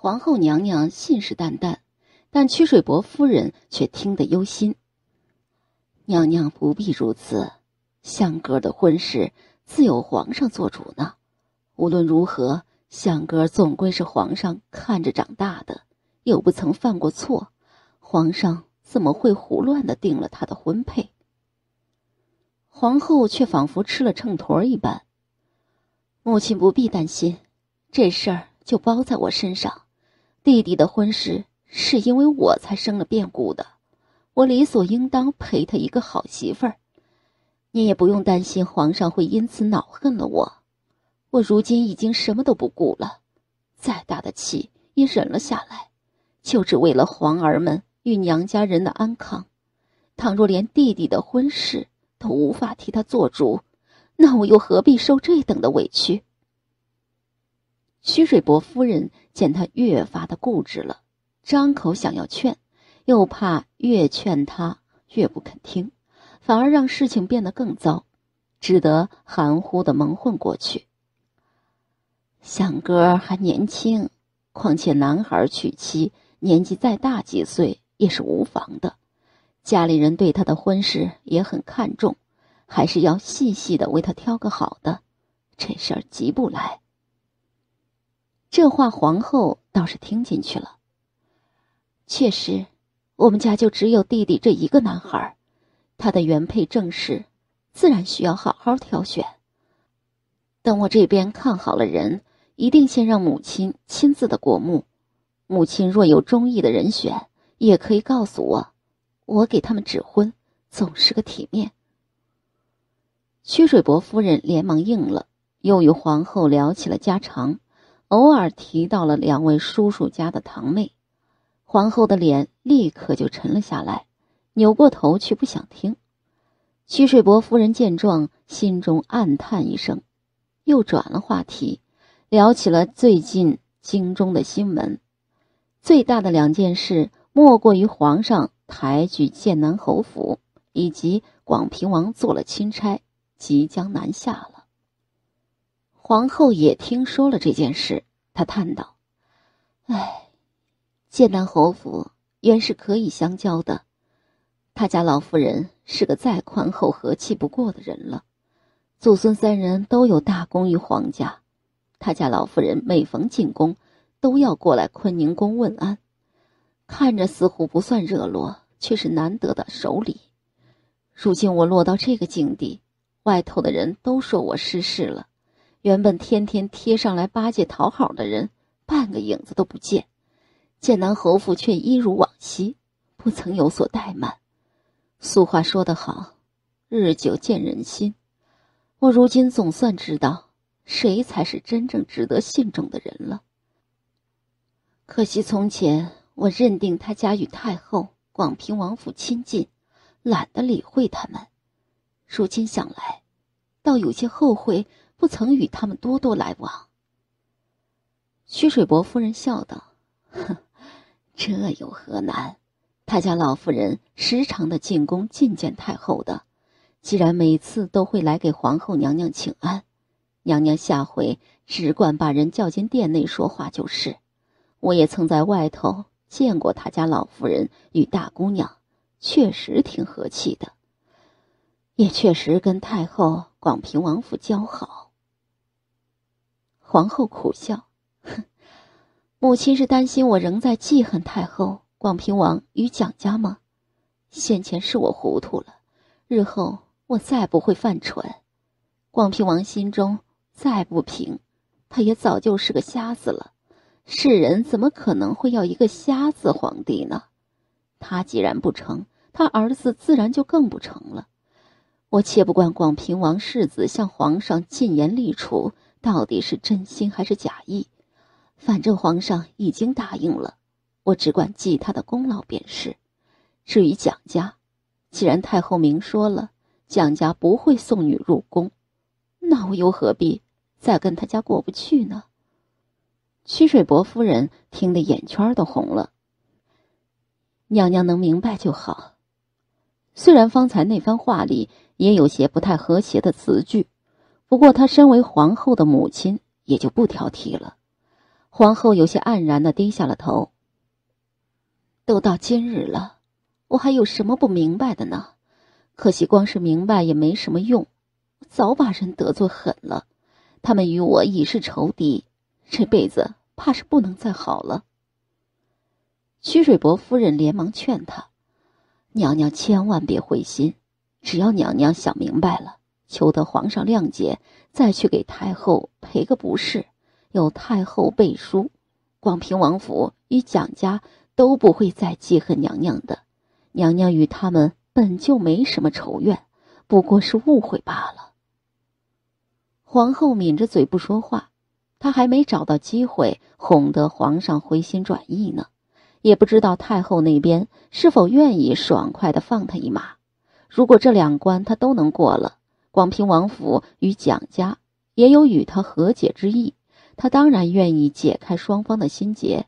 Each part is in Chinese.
皇后娘娘信誓旦旦，但曲水伯夫人却听得忧心。娘娘不必如此，相哥的婚事自有皇上做主呢。无论如何，相哥总归是皇上看着长大的，又不曾犯过错，皇上怎么会胡乱的定了他的婚配？皇后却仿佛吃了秤砣一般。母亲不必担心，这事儿就包在我身上。弟弟的婚事是因为我才生了变故的，我理所应当陪他一个好媳妇儿。您也不用担心皇上会因此恼恨了我，我如今已经什么都不顾了，再大的气也忍了下来，就只为了皇儿们与娘家人的安康。倘若连弟弟的婚事都无法替他做主，那我又何必受这等的委屈？徐水伯夫人见他越发的固执了，张口想要劝，又怕越劝他越不肯听，反而让事情变得更糟，只得含糊的蒙混过去。想哥还年轻，况且男孩娶妻年纪再大几岁也是无妨的，家里人对他的婚事也很看重，还是要细细的为他挑个好的，这事儿急不来。这话皇后倒是听进去了。确实，我们家就只有弟弟这一个男孩，他的原配正室，自然需要好好挑选。等我这边看好了人，一定先让母亲亲自的过目。母亲若有中意的人选，也可以告诉我，我给他们指婚，总是个体面。曲水伯夫人连忙应了，又与皇后聊起了家常。偶尔提到了两位叔叔家的堂妹，皇后的脸立刻就沉了下来，扭过头去不想听。曲水伯夫人见状，心中暗叹一声，又转了话题，聊起了最近京中的新闻。最大的两件事，莫过于皇上抬举剑南侯府，以及广平王做了钦差，即将南下了。皇后也听说了这件事，她叹道：“唉，建南侯府原是可以相交的。他家老夫人是个再宽厚和气不过的人了，祖孙三人都有大功于皇家。他家老夫人每逢进宫，都要过来坤宁宫问安，看着似乎不算热络，却是难得的守礼。如今我落到这个境地，外头的人都说我失势了。”原本天天贴上来巴结讨好的人，半个影子都不见，剑南侯府却一如往昔，不曾有所怠慢。俗话说得好，日久见人心。我如今总算知道，谁才是真正值得信重的人了。可惜从前我认定他家与太后、广平王府亲近，懒得理会他们。如今想来，倒有些后悔。不曾与他们多多来往。徐水伯夫人笑道：“哼，这有何难？他家老夫人时常的进宫觐见太后的，既然每次都会来给皇后娘娘请安，娘娘下回只管把人叫进殿内说话就是。我也曾在外头见过他家老夫人与大姑娘，确实挺和气的，也确实跟太后、广平王府交好。”皇后苦笑，哼，母亲是担心我仍在记恨太后、广平王与蒋家吗？先前是我糊涂了，日后我再不会犯蠢。广平王心中再不平，他也早就是个瞎子了。世人怎么可能会要一个瞎子皇帝呢？他既然不成，他儿子自然就更不成了。我切不惯广平王世子向皇上进言立储。到底是真心还是假意？反正皇上已经答应了，我只管记他的功劳便是。至于蒋家，既然太后明说了蒋家不会送女入宫，那我又何必再跟他家过不去呢？曲水伯夫人听得眼圈都红了。娘娘能明白就好。虽然方才那番话里也有些不太和谐的词句。不过，她身为皇后的母亲，也就不挑剔了。皇后有些黯然的低下了头。都到今日了，我还有什么不明白的呢？可惜，光是明白也没什么用。早把人得罪狠了，他们与我已是仇敌，这辈子怕是不能再好了。屈水伯夫人连忙劝她：“娘娘千万别灰心，只要娘娘想明白了。”求得皇上谅解，再去给太后赔个不是，有太后背书，广平王府与蒋家都不会再记恨娘娘的。娘娘与他们本就没什么仇怨，不过是误会罢了。皇后抿着嘴不说话，她还没找到机会哄得皇上回心转意呢。也不知道太后那边是否愿意爽快的放她一马。如果这两关她都能过了。广平王府与蒋家也有与他和解之意，他当然愿意解开双方的心结，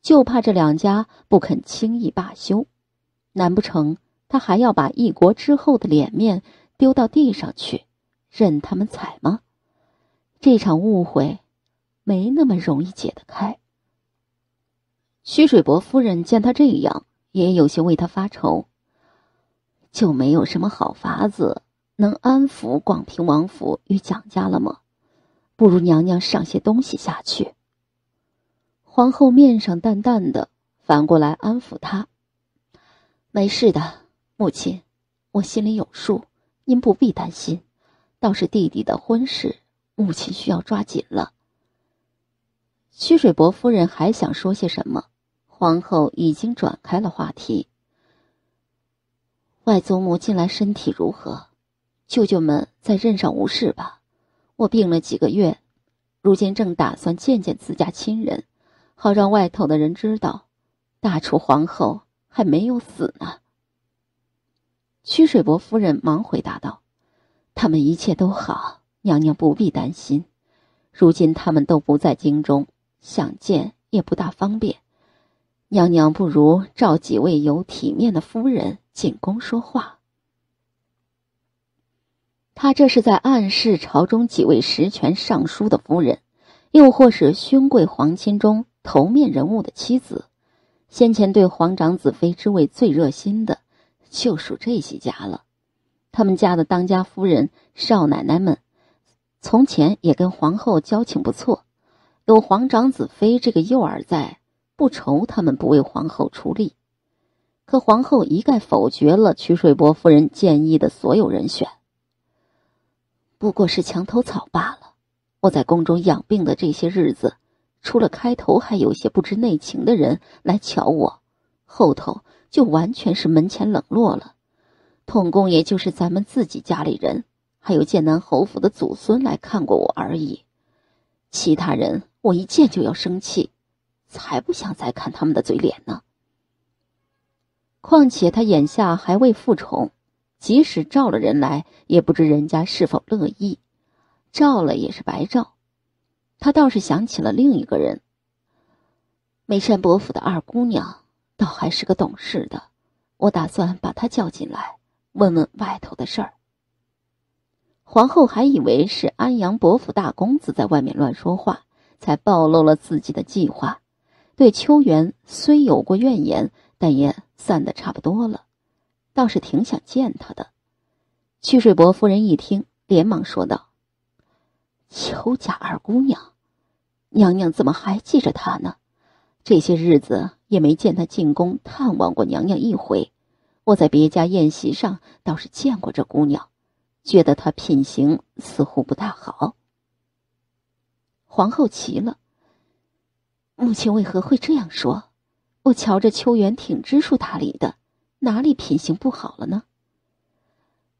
就怕这两家不肯轻易罢休。难不成他还要把一国之后的脸面丢到地上去，任他们踩吗？这场误会，没那么容易解得开。徐水伯夫人见他这样，也有些为他发愁，就没有什么好法子。能安抚广平王府与蒋家了吗？不如娘娘上些东西下去。皇后面上淡淡的，反过来安抚她：“没事的，母亲，我心里有数，您不必担心。倒是弟弟的婚事，母亲需要抓紧了。”曲水伯夫人还想说些什么，皇后已经转开了话题：“外祖母近来身体如何？”舅舅们在任上无事吧？我病了几个月，如今正打算见见自家亲人，好让外头的人知道，大楚皇后还没有死呢。曲水伯夫人忙回答道：“他们一切都好，娘娘不必担心。如今他们都不在京中，想见也不大方便。娘娘不如召几位有体面的夫人进宫说话。”他这是在暗示朝中几位实权尚书的夫人，又或是勋贵皇亲中头面人物的妻子。先前对皇长子妃之位最热心的，就属这些家了。他们家的当家夫人、少奶奶们，从前也跟皇后交情不错。有皇长子妃这个诱饵在，不愁他们不为皇后出力。可皇后一概否决了曲水波夫人建议的所有人选。不过是墙头草罢了。我在宫中养病的这些日子，除了开头还有些不知内情的人来瞧我，后头就完全是门前冷落了。统宫也就是咱们自己家里人，还有剑南侯府的祖孙来看过我而已。其他人，我一见就要生气，才不想再看他们的嘴脸呢。况且他眼下还未复宠。即使召了人来，也不知人家是否乐意，召了也是白召。他倒是想起了另一个人。梅山伯府的二姑娘，倒还是个懂事的。我打算把她叫进来，问问外头的事儿。皇后还以为是安阳伯府大公子在外面乱说话，才暴露了自己的计划。对秋元虽有过怨言，但也散得差不多了。倒是挺想见他的，屈水伯夫人一听，连忙说道：“秋家二姑娘，娘娘怎么还记着她呢？这些日子也没见她进宫探望过娘娘一回。我在别家宴席上倒是见过这姑娘，觉得她品行似乎不大好。”皇后急了：“母亲为何会这样说？我瞧着秋园挺知书达理的。”哪里品行不好了呢？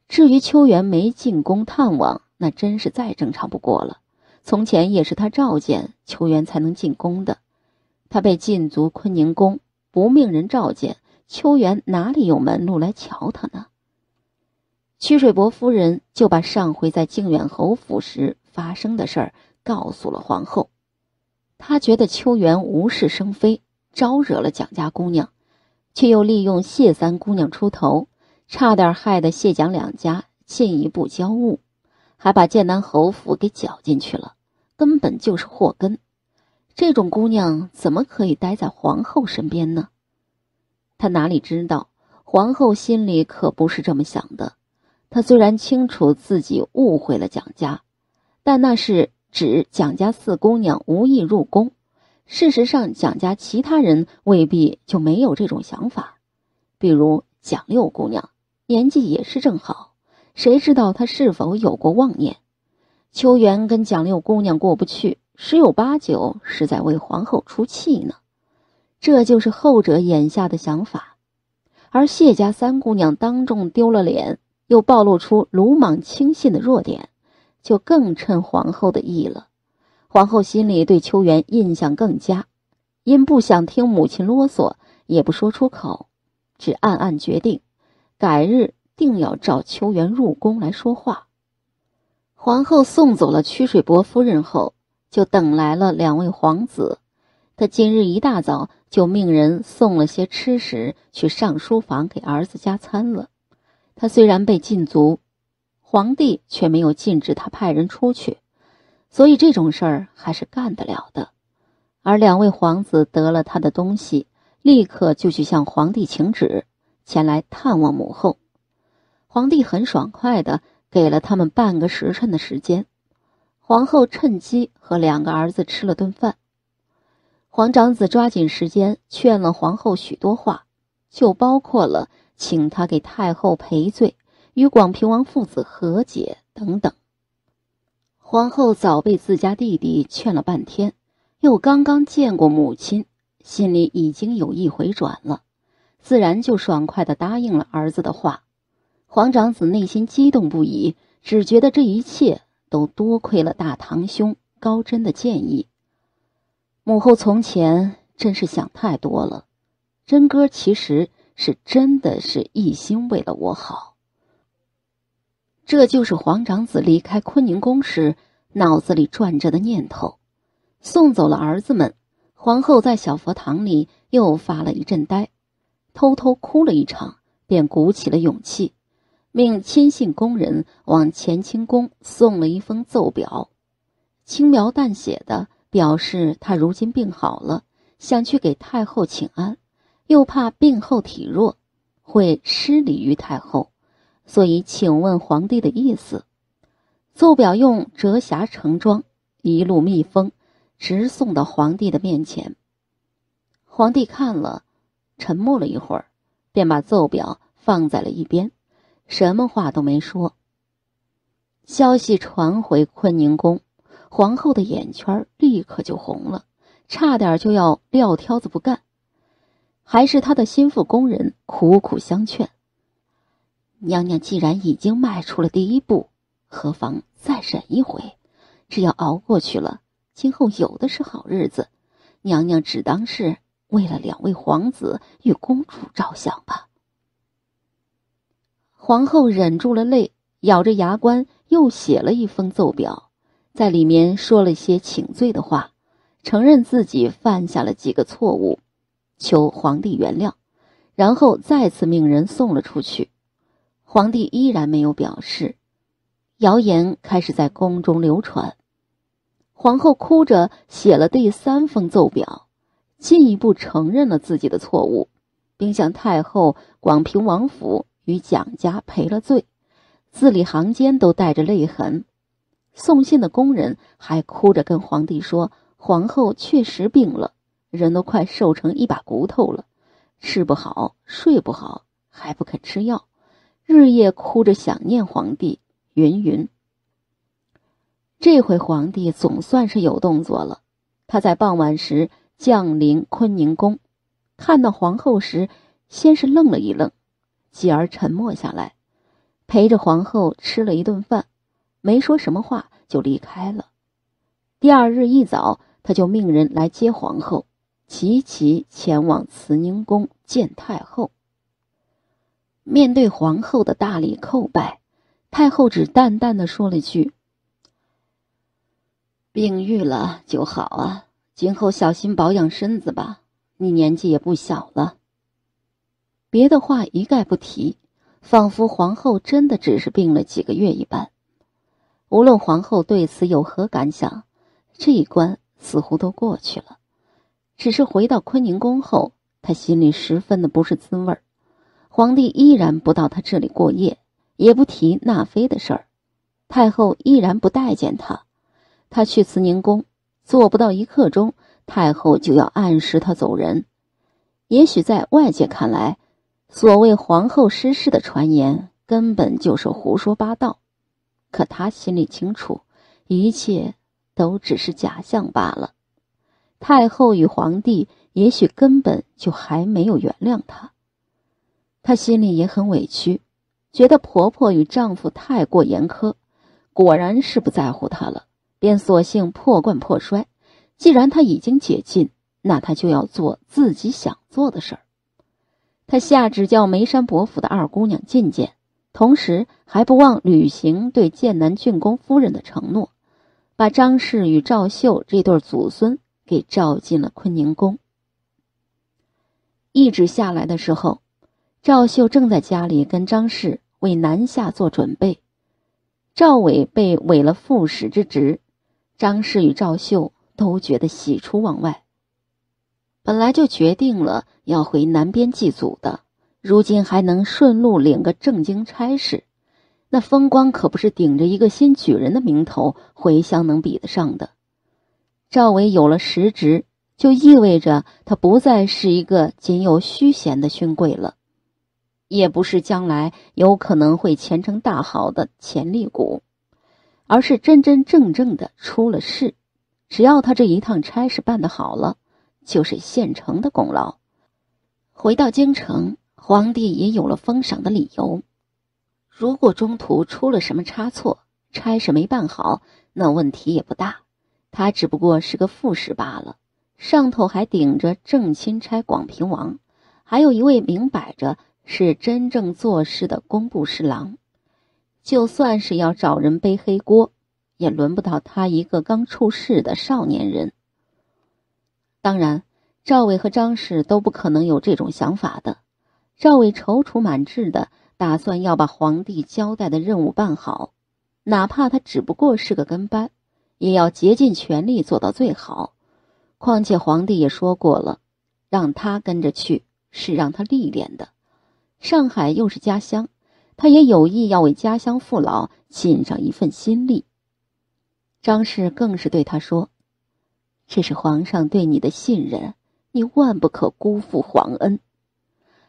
至于秋元没进宫探望，那真是再正常不过了。从前也是他召见秋元才能进宫的，他被禁足坤宁宫，不命人召见秋元，哪里有门路来瞧他呢？曲水伯夫人就把上回在靖远侯府时发生的事儿告诉了皇后，她觉得秋元无事生非，招惹了蒋家姑娘。却又利用谢三姑娘出头，差点害得谢蒋两家进一步交恶，还把剑南侯府给搅进去了，根本就是祸根。这种姑娘怎么可以待在皇后身边呢？他哪里知道皇后心里可不是这么想的。她虽然清楚自己误会了蒋家，但那是指蒋家四姑娘无意入宫。事实上，蒋家其他人未必就没有这种想法，比如蒋六姑娘，年纪也是正好，谁知道她是否有过妄念？秋元跟蒋六姑娘过不去，十有八九是在为皇后出气呢，这就是后者眼下的想法。而谢家三姑娘当众丢了脸，又暴露出鲁莽轻信的弱点，就更趁皇后的意了。皇后心里对秋元印象更佳，因不想听母亲啰嗦，也不说出口，只暗暗决定，改日定要召秋元入宫来说话。皇后送走了曲水伯夫人后，就等来了两位皇子。她今日一大早就命人送了些吃食去上书房给儿子加餐了。她虽然被禁足，皇帝却没有禁止她派人出去。所以这种事儿还是干得了的，而两位皇子得了他的东西，立刻就去向皇帝请旨，前来探望母后。皇帝很爽快的给了他们半个时辰的时间，皇后趁机和两个儿子吃了顿饭。皇长子抓紧时间劝了皇后许多话，就包括了请他给太后赔罪，与广平王父子和解等等。皇后早被自家弟弟劝了半天，又刚刚见过母亲，心里已经有意回转了，自然就爽快地答应了儿子的话。皇长子内心激动不已，只觉得这一切都多亏了大堂兄高真的建议。母后从前真是想太多了，真哥其实是真的是一心为了我好。这就是皇长子离开坤宁宫时脑子里转着的念头。送走了儿子们，皇后在小佛堂里又发了一阵呆，偷偷哭了一场，便鼓起了勇气，命亲信宫人往乾清宫送了一封奏表，轻描淡写的表示他如今病好了，想去给太后请安，又怕病后体弱会失礼于太后。所以，请问皇帝的意思？奏表用折匣盛装，一路密封，直送到皇帝的面前。皇帝看了，沉默了一会儿，便把奏表放在了一边，什么话都没说。消息传回坤宁宫，皇后的眼圈立刻就红了，差点就要撂挑子不干，还是她的心腹宫人苦苦相劝。娘娘既然已经迈出了第一步，何妨再忍一回？只要熬过去了，今后有的是好日子。娘娘只当是为了两位皇子与公主着想吧。皇后忍住了泪，咬着牙关又写了一封奏表，在里面说了一些请罪的话，承认自己犯下了几个错误，求皇帝原谅，然后再次命人送了出去。皇帝依然没有表示，谣言开始在宫中流传。皇后哭着写了第三封奏表，进一步承认了自己的错误，并向太后、广平王府与蒋家赔了罪，字里行间都带着泪痕。送信的宫人还哭着跟皇帝说：“皇后确实病了，人都快瘦成一把骨头了，吃不好，睡不好，还不肯吃药。”日夜哭着想念皇帝，云云。这回皇帝总算是有动作了。他在傍晚时降临坤宁宫，看到皇后时，先是愣了一愣，继而沉默下来，陪着皇后吃了一顿饭，没说什么话就离开了。第二日一早，他就命人来接皇后，齐齐前往慈宁宫见太后。面对皇后的大礼叩拜，太后只淡淡的说了句：“病愈了就好啊，今后小心保养身子吧，你年纪也不小了。”别的话一概不提，仿佛皇后真的只是病了几个月一般。无论皇后对此有何感想，这一关似乎都过去了。只是回到坤宁宫后，她心里十分的不是滋味儿。皇帝依然不到他这里过夜，也不提纳妃的事儿，太后依然不待见他，他去慈宁宫坐不到一刻钟，太后就要暗示他走人。也许在外界看来，所谓皇后失势的传言根本就是胡说八道，可他心里清楚，一切都只是假象罢了。太后与皇帝也许根本就还没有原谅他。她心里也很委屈，觉得婆婆与丈夫太过严苛，果然是不在乎她了，便索性破罐破摔。既然她已经解禁，那她就要做自己想做的事儿。她下旨叫梅山伯府的二姑娘觐见，同时还不忘履行对剑南郡公夫人的承诺，把张氏与赵秀这对祖孙给召进了坤宁宫。一旨下来的时候。赵秀正在家里跟张氏为南下做准备，赵伟被委了副使之职，张氏与赵秀都觉得喜出望外。本来就决定了要回南边祭祖的，如今还能顺路领个正经差事，那风光可不是顶着一个新举人的名头回乡能比得上的。赵伟有了实职，就意味着他不再是一个仅有虚衔的勋贵了。也不是将来有可能会前程大好的潜力股，而是真真正正的出了事。只要他这一趟差事办得好了，就是现成的功劳。回到京城，皇帝也有了封赏的理由。如果中途出了什么差错，差事没办好，那问题也不大。他只不过是个副使罢了，上头还顶着正钦差广平王，还有一位明摆着。是真正做事的工部侍郎，就算是要找人背黑锅，也轮不到他一个刚出世的少年人。当然，赵伟和张氏都不可能有这种想法的。赵伟踌躇满志的打算要把皇帝交代的任务办好，哪怕他只不过是个跟班，也要竭尽全力做到最好。况且皇帝也说过了，让他跟着去是让他历练的。上海又是家乡，他也有意要为家乡父老尽上一份心力。张氏更是对他说：“这是皇上对你的信任，你万不可辜负皇恩。”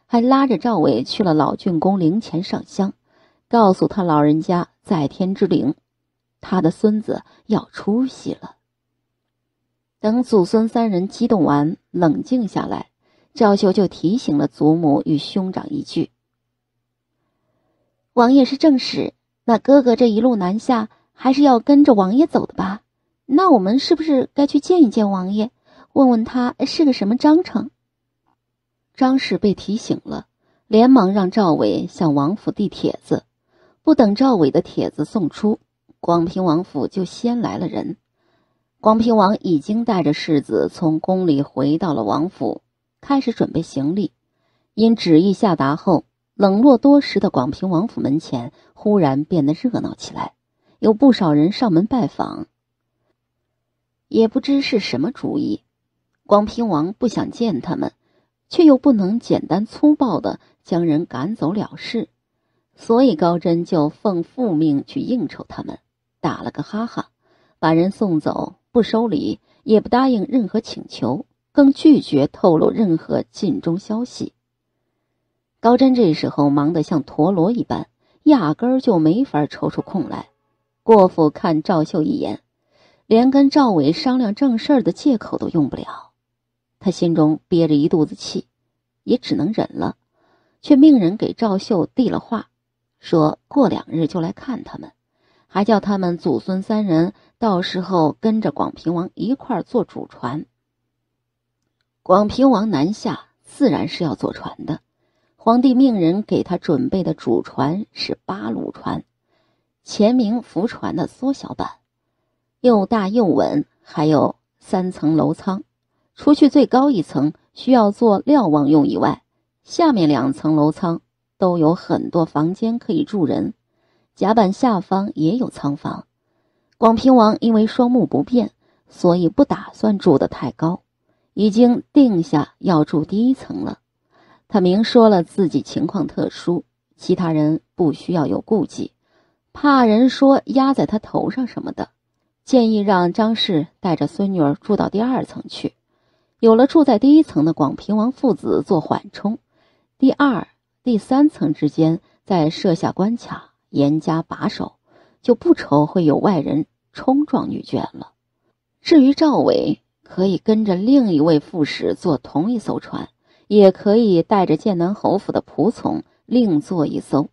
还拉着赵伟去了老郡公灵前上香，告诉他老人家在天之灵，他的孙子要出息了。等祖孙三人激动完，冷静下来。赵秀就提醒了祖母与兄长一句：“王爷是正室，那哥哥这一路南下，还是要跟着王爷走的吧？那我们是不是该去见一见王爷，问问他是个什么章程？”张氏被提醒了，连忙让赵伟向王府递帖子。不等赵伟的帖子送出，广平王府就先来了人。广平王已经带着世子从宫里回到了王府。开始准备行李，因旨意下达后，冷落多时的广平王府门前忽然变得热闹起来，有不少人上门拜访。也不知是什么主意，广平王不想见他们，却又不能简单粗暴的将人赶走了事，所以高真就奉父命去应酬他们，打了个哈哈，把人送走，不收礼，也不答应任何请求。更拒绝透露任何晋中消息。高真这时候忙得像陀螺一般，压根儿就没法抽出空来。过府看赵秀一眼，连跟赵伟商量正事儿的借口都用不了。他心中憋着一肚子气，也只能忍了，却命人给赵秀递了话，说过两日就来看他们，还叫他们祖孙三人到时候跟着广平王一块儿坐主船。广平王南下自然是要坐船的，皇帝命人给他准备的主船是八路船，前明浮船的缩小版，又大又稳，还有三层楼舱。除去最高一层需要做瞭望用以外，下面两层楼舱都有很多房间可以住人，甲板下方也有仓房。广平王因为双目不便，所以不打算住的太高。已经定下要住第一层了，他明说了自己情况特殊，其他人不需要有顾忌，怕人说压在他头上什么的。建议让张氏带着孙女儿住到第二层去，有了住在第一层的广平王父子做缓冲，第二、第三层之间再设下关卡，严加把守，就不愁会有外人冲撞女眷了。至于赵伟。可以跟着另一位副使坐同一艘船，也可以带着剑南侯府的仆从另坐一艘。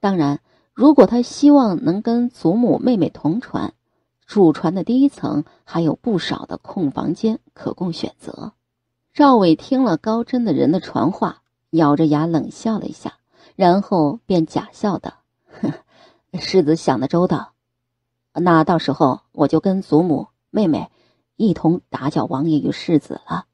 当然，如果他希望能跟祖母、妹妹同船，主船的第一层还有不少的空房间可供选择。赵伟听了高真的人的传话，咬着牙冷笑了一下，然后便假笑道：“哼，世子想得周到，那到时候我就跟祖母、妹妹。”一同打搅王爷与世子了。